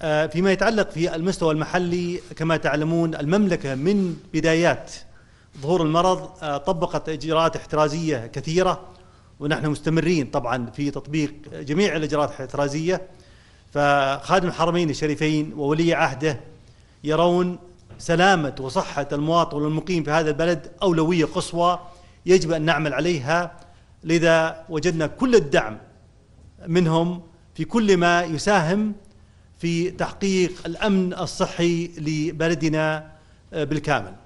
آه، فيما يتعلق في المستوى المحلي كما تعلمون المملكة من بدايات ظهور المرض آه، طبقت إجراءات احترازية كثيرة ونحن مستمرين طبعا في تطبيق جميع الإجراءات الاحترازية فخادم الحرمين الشريفين وولي عهده يرون سلامة وصحة المواطن والمقيم في هذا البلد أولوية قصوى يجب أن نعمل عليها لذا وجدنا كل الدعم منهم في كل ما يساهم في تحقيق الامن الصحي لبلدنا بالكامل